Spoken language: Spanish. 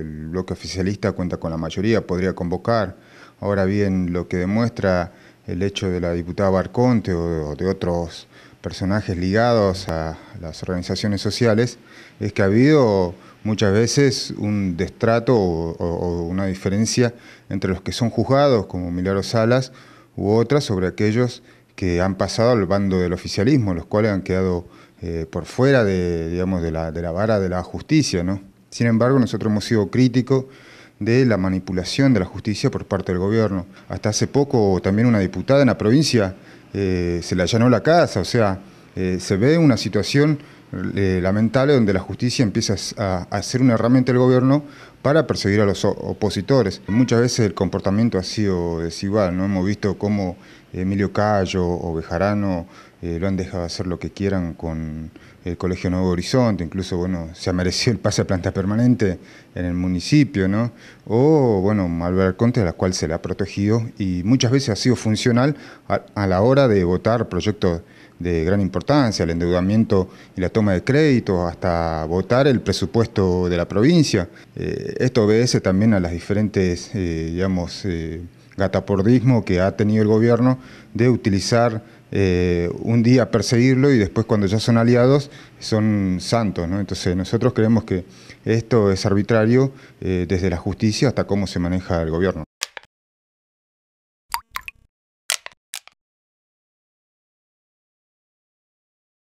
El bloque oficialista cuenta con la mayoría, podría convocar. Ahora bien, lo que demuestra el hecho de la diputada Barconte o de otros personajes ligados a las organizaciones sociales es que ha habido muchas veces un destrato o, una diferencia entre los que son juzgados, como Milagro Salas, u otras, sobre aquellos que han pasado al bando del oficialismo, los cuales han quedado eh, por fuera de, digamos, de, la, de la vara de la justicia, ¿no? Sin embargo, nosotros hemos sido críticos de la manipulación de la justicia por parte del gobierno. Hasta hace poco también una diputada en la provincia eh, se la allanó la casa, o sea, eh, se ve una situación eh, lamentable donde la justicia empieza a, ser una herramienta del gobierno para perseguir a los opositores. Muchas veces el comportamiento ha sido desigual, ¿no? Hemos visto cómo Emilio Callo o Bejarano eh, lo han dejado hacer lo que quieran con el Colegio Nuevo Horizonte, incluso bueno, se ha merecido el pase a planta permanente en el municipio, ¿no? O bueno, Malvar Conte, a la cual se le ha protegido y muchas veces ha sido funcional a, a la hora de votar proyectos de gran importancia, el endeudamiento y la toma de crédito, hasta votar el presupuesto de la provincia. Eh, esto obedece también a las diferentes, eh, digamos, eh, gatapordismo que ha tenido el gobierno de utilizar un día perseguirlo y después cuando ya son aliados son santos. ¿no? Entonces nosotros creemos que esto es arbitrario desde la justicia hasta cómo se maneja el gobierno.